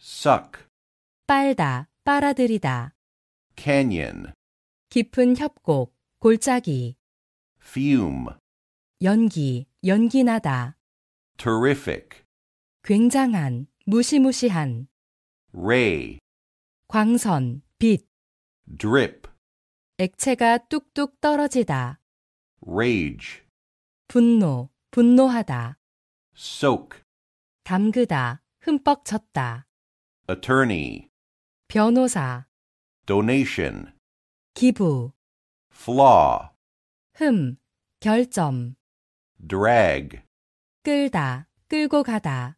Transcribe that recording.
suck, 빨다, 빨아들이다, canyon, 깊은 협곡, 골짜기, fume, 연기, 연기나다, terrific, 굉장한, 무시무시한, ray, 광선, 빛, drip, 액체가 뚝뚝 떨어지다, rage, 분노, 분노하다, soak, 담그다, 흠뻑 젖다. attorney, 변호사, donation, 기부, flaw, 흠, 결점, drag, 끌다, 끌고 가다.